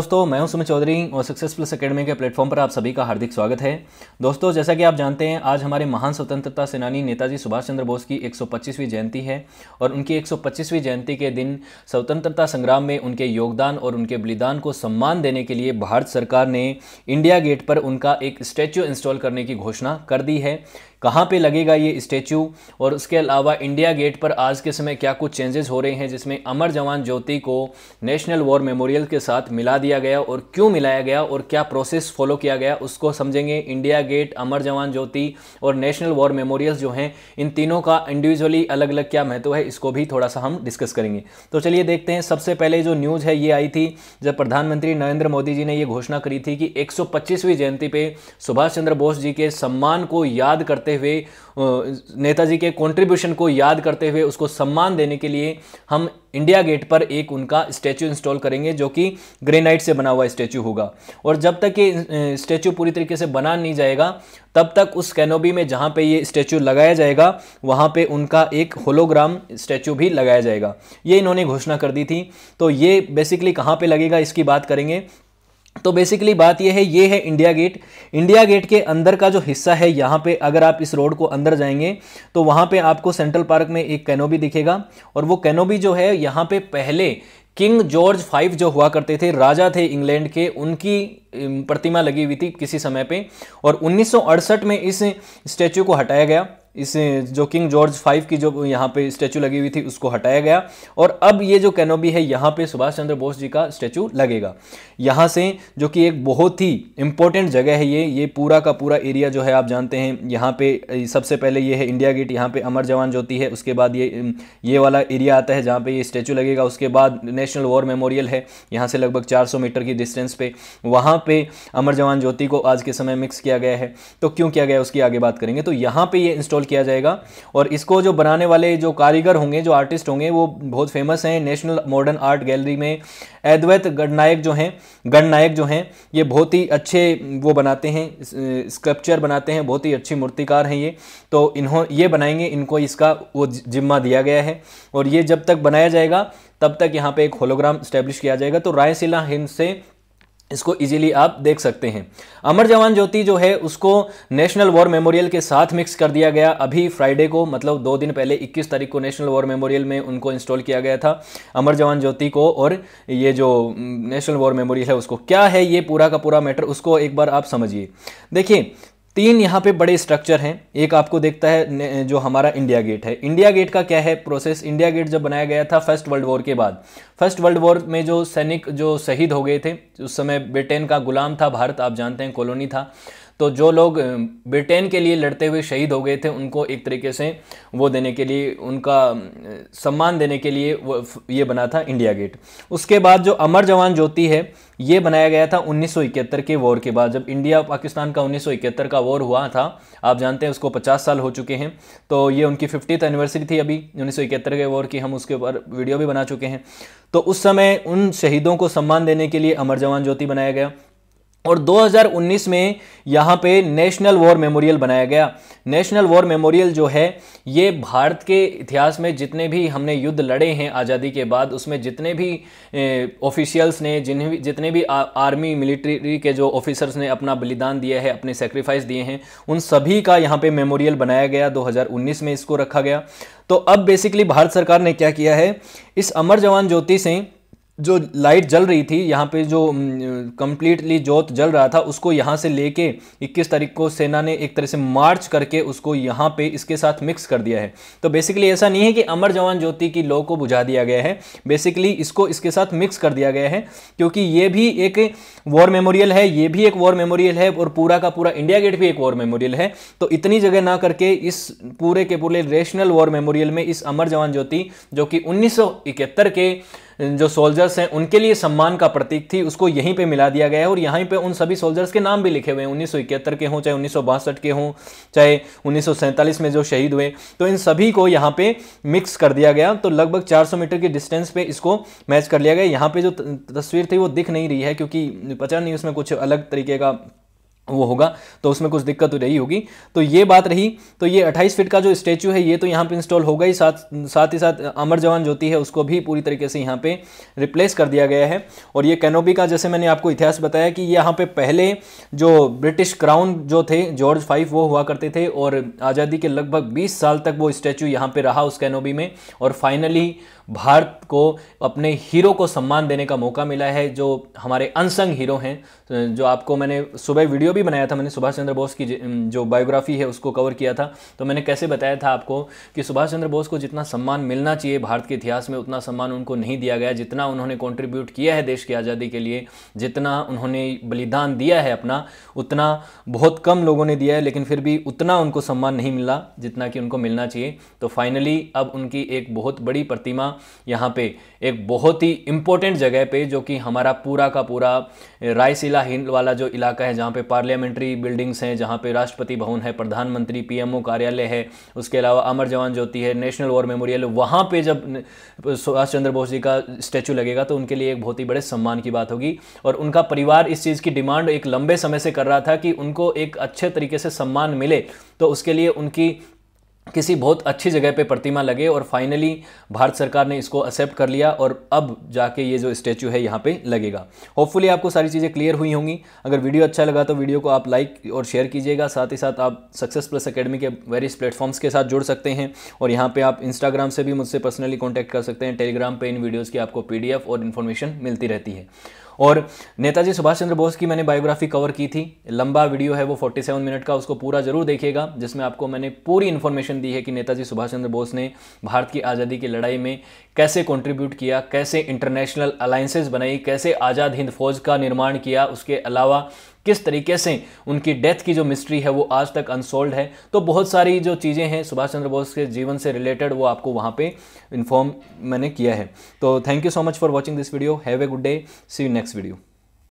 दोस्तों मैं हूं सुमित चौधरी और सक्सेसफुल अकेडमी के प्लेटफॉर्म पर आप सभी का हार्दिक स्वागत है दोस्तों जैसा कि आप जानते हैं आज हमारे महान स्वतंत्रता सेनानी नेताजी सुभाष चंद्र बोस की 125वीं जयंती है और उनकी 125वीं जयंती के दिन स्वतंत्रता संग्राम में उनके योगदान और उनके बलिदान को सम्मान देने के लिए भारत सरकार ने इंडिया गेट पर उनका एक स्टैच्यू इंस्टॉल करने की घोषणा कर दी है कहाँ पे लगेगा ये स्टैचू और उसके अलावा इंडिया गेट पर आज के समय क्या कुछ चेंजेस हो रहे हैं जिसमें अमर जवान ज्योति को नेशनल वॉर मेमोरियल के साथ मिला दिया गया और क्यों मिलाया गया और क्या प्रोसेस फॉलो किया गया उसको समझेंगे इंडिया गेट अमर जवान ज्योति और नेशनल वॉर मेमोरियल जो हैं इन तीनों का इंडिविजुअली अलग अलग क्या महत्व है इसको भी थोड़ा सा हम डिस्कस करेंगे तो चलिए देखते हैं सबसे पहले जो न्यूज़ है ये आई थी जब प्रधानमंत्री नरेंद्र मोदी जी ने ये घोषणा करी थी कि एक जयंती पर सुभाष चंद्र बोस जी के सम्मान को याद करते करते हुए नेताजी के कंट्रीब्यूशन को याद करते हुए उसको सम्मान देने के लिए हम इंडिया गेट पर एक उनका स्टैचू इंस्टॉल करेंगे जो कि ग्रेनाइट से बना हुआ स्टैचू होगा और जब तक ये स्टैचू पूरी तरीके से बना नहीं जाएगा तब तक उस कैनोबी में जहाँ पे ये स्टैचू लगाया जाएगा वहाँ पे उनका एक होलोग्राम स्टैचू भी लगाया जाएगा ये इन्होंने घोषणा कर दी थी तो ये बेसिकली कहाँ पे लगेगा इसकी बात करेंगे तो बेसिकली बात यह है ये है इंडिया गेट इंडिया गेट के अंदर का जो हिस्सा है यहाँ पे अगर आप इस रोड को अंदर जाएंगे तो वहाँ पे आपको सेंट्रल पार्क में एक कैनोबी दिखेगा और वो कैनोबी जो है यहाँ पे पहले किंग जॉर्ज फाइव जो हुआ करते थे राजा थे इंग्लैंड के उनकी प्रतिमा लगी हुई थी किसी समय पे और 1968 में इस स्टैचू को हटाया गया इस जो किंग जॉर्ज फाइव की जो यहाँ पे स्टैचू लगी हुई थी उसको हटाया गया और अब ये जो कैनोबी है यहाँ पे सुभाष चंद्र बोस जी का स्टैचू लगेगा यहाँ से जो कि एक बहुत ही इंपॉर्टेंट जगह है ये ये पूरा का पूरा एरिया जो है आप जानते हैं यहाँ पे सबसे पहले ये है इंडिया गेट यहाँ पे अमर जवान ज्योति है उसके बाद ये ये वाला एरिया आता है जहाँ पे ये स्टैचू लगेगा उसके बाद नेशनल वॉर मेमोरियल है यहाँ से लगभग चार मीटर की डिस्टेंस पे वहाँ पे अमर जवान ज्योति को आज के समय मिक्स किया गया है तो क्यों किया गया उसकी आगे बात करेंगे तो यहाँ पे ये इंस्टॉल इंस्टॉल किया जाएगा और इसको जो बनाने वाले जो कारीगर होंगे जो आर्टिस्ट होंगे वो बहुत फेमस हैं नेशनल मॉडर्न आर्ट गैलरी में अद्वैत गणनायक जो हैं गणनायक जो हैं ये बहुत ही अच्छे वो बनाते हैं स्कल्पचर बनाते हैं बहुत ही अच्छे मूर्तिकार हैं ये तो इन्हों ये बनाएंगे इनको इसका वो जिम्मा दिया गया है और ये जब तक बनाया जाएगा तब तक यहाँ पे एक होलोग्राम स्टैब्लिश किया जाएगा तो रायसिला हिंद से इसको इजीली आप देख सकते हैं अमर जवान ज्योति जो है उसको नेशनल वॉर मेमोरियल के साथ मिक्स कर दिया गया अभी फ्राइडे को मतलब दो दिन पहले 21 तारीख को नेशनल वॉर मेमोरियल में उनको इंस्टॉल किया गया था अमर जवान ज्योति को और ये जो नेशनल वॉर मेमोरियल है उसको क्या है ये पूरा का पूरा मैटर उसको एक बार आप समझिए देखिए तीन यहाँ पे बड़े स्ट्रक्चर हैं एक आपको देखता है जो हमारा इंडिया गेट है इंडिया गेट का क्या है प्रोसेस इंडिया गेट जब बनाया गया था फर्स्ट वर्ल्ड वॉर के बाद फर्स्ट वर्ल्ड वॉर में जो सैनिक जो शहीद हो गए थे उस समय ब्रिटेन का गुलाम था भारत आप जानते हैं कॉलोनी था तो जो लोग ब्रिटेन के लिए लड़ते हुए शहीद हो गए थे उनको एक तरीके से वो देने के लिए उनका सम्मान देने के लिए वो ये बना था इंडिया गेट उसके बाद जो अमर जवान ज्योति है ये बनाया गया था 1971 के वॉर के बाद जब इंडिया पाकिस्तान का 1971 का वॉर हुआ था आप जानते हैं उसको 50 साल हो चुके हैं तो ये उनकी फिफ्टीथ एनिवर्सरी थी अभी उन्नीस के वॉर की हम उसके ऊपर वीडियो भी बना चुके हैं तो उस समय उन शहीदों को सम्मान देने के लिए अमर जवान ज्योति बनाया गया और 2019 में यहाँ पे नेशनल वॉर मेमोरियल बनाया गया नेशनल वॉर मेमोरियल जो है ये भारत के इतिहास में जितने भी हमने युद्ध लड़े हैं आज़ादी के बाद उसमें जितने भी ऑफिशियल्स ने जिन्हें भी जितने भी आ, आर्मी मिलिट्री के जो ऑफिसर्स ने अपना बलिदान दिया है अपने सेक्रीफाइस दिए हैं उन सभी का यहाँ पे मेमोरियल बनाया गया 2019 में इसको रखा गया तो अब बेसिकली भारत सरकार ने क्या किया है इस अमर जवान ज्योति से जो लाइट जल रही थी यहाँ पे जो कम्प्लीटली जोत जल रहा था उसको यहाँ से लेके 21 तारीख को सेना ने एक तरह से मार्च करके उसको यहाँ पे इसके साथ मिक्स कर दिया है तो बेसिकली ऐसा नहीं है कि अमर जवान ज्योति की लो को बुझा दिया गया है बेसिकली इसको इसके साथ मिक्स कर दिया गया है क्योंकि ये भी एक वॉर मेमोरियल है ये भी एक वॉर मेमोरियल है और पूरा का पूरा इंडिया गेट भी एक वॉर मेमोरियल है तो इतनी जगह ना करके इस पूरे के पूरे नेशनल वॉर मेमोरियल में इस अमर जवान ज्योति जो कि उन्नीस के जो सोल्जर्स हैं उनके लिए सम्मान का प्रतीक थी उसको यहीं पे मिला दिया गया है और यहीं पे उन सभी सोल्जर्स के नाम भी लिखे हुए हैं उन्नीस के हों चाहे उन्नीस के हों चाहे उन्नीस में जो शहीद हुए तो इन सभी को यहाँ पे मिक्स कर दिया गया तो लगभग 400 मीटर की डिस्टेंस पे इसको मैच कर लिया गया यहाँ पे जो तस्वीर थी वो दिख नहीं रही है क्योंकि पचा नहीं उसमें कुछ अलग तरीके का वो होगा तो उसमें कुछ दिक्कत रही होगी तो ये बात रही तो ये 28 फीट का जो स्टैचू है ये तो यहाँ पे इंस्टॉल होगा ही साथ साथ ही साथ अमर जवान ज्योति है उसको भी पूरी तरीके से यहाँ पे रिप्लेस कर दिया गया है और ये कैनोबी का जैसे मैंने आपको इतिहास बताया कि यहाँ पे पहले जो ब्रिटिश क्राउन जो थे जॉर्ज फाइव वो हुआ करते थे और आज़ादी के लगभग बीस साल तक वो स्टैचू यहाँ पर रहा उस कैनोबी में और फाइनली भारत को अपने हीरो को सम्मान देने का मौका मिला है जो हमारे अनसंग हीरो हैं जो आपको मैंने सुबह वीडियो भी भी बनाया था मैंने सुभाष चंद्र बोस की जो बायोग्राफी है उसको कवर किया था तो मैंने कैसे बताया था आपको कि सुभाष चंद्र बोस को जितना सम्मान मिलना चाहिए भारत के इतिहास में उतना सम्मान उनको नहीं दिया गया जितना उन्होंने कॉन्ट्रीब्यूट किया है देश की आज़ादी के लिए जितना उन्होंने बलिदान दिया है अपना उतना बहुत कम लोगों ने दिया है लेकिन फिर भी उतना उनको सम्मान नहीं मिला जितना कि उनको मिलना चाहिए तो फाइनली अब उनकी एक बहुत बड़ी प्रतिमा यहाँ पे एक बहुत ही इंपॉर्टेंट जगह पे जो कि हमारा पूरा का पूरा रायसिला हिंद वाला जो इलाका है जहाँ पे पार्लियामेंट पार्लियामेंट्री बिल्डिंग्स हैं जहाँ पे राष्ट्रपति भवन है प्रधानमंत्री पीएमओ कार्यालय है उसके अलावा अमर जवान ज्योति है नेशनल वॉर मेमोरियल वहाँ पे जब सुभाष चंद्र बोस जी का स्टैचू लगेगा तो उनके लिए एक बहुत ही बड़े सम्मान की बात होगी और उनका परिवार इस चीज़ की डिमांड एक लंबे समय से कर रहा था कि उनको एक अच्छे तरीके से सम्मान मिले तो उसके लिए उनकी किसी बहुत अच्छी जगह पे प्रतिमा लगे और फाइनली भारत सरकार ने इसको एक्सेप्ट कर लिया और अब जाके ये जो स्टैचू है यहाँ पे लगेगा होपफुली आपको सारी चीज़ें क्लियर हुई होंगी अगर वीडियो अच्छा लगा तो वीडियो को आप लाइक और शेयर कीजिएगा साथ ही साथ आप सक्सेस प्लस अकेडमी के वेरियस प्लेटफॉर्म्स के साथ जुड़ सकते हैं और यहाँ पर आप इंस्टाग्राम से भी मुझसे पर्सनली कॉन्टैक्ट कर सकते हैं टेलीग्राम पर इन वीडियोज़ की आपको पी और इन्फॉर्मेशन मिलती रहती है और नेताजी सुभाष चंद्र बोस की मैंने बायोग्राफी कवर की थी लंबा वीडियो है वो 47 मिनट का उसको पूरा जरूर देखिएगा जिसमें आपको मैंने पूरी इन्फॉर्मेशन दी है कि नेताजी सुभाष चंद्र बोस ने भारत की आज़ादी की लड़ाई में कैसे कॉन्ट्रीब्यूट किया कैसे इंटरनेशनल अलायंसेज बनाई कैसे आज़ाद हिंद फौज का निर्माण किया उसके अलावा किस तरीके से उनकी डेथ की जो मिस्ट्री है वो आज तक अनसोल्ड है तो बहुत सारी जो चीज़ें हैं सुभाष चंद्र बोस के जीवन से रिलेटेड वो आपको वहाँ पे इन्फॉर्म मैंने किया है तो thank you so much for watching this video have a good day see you next video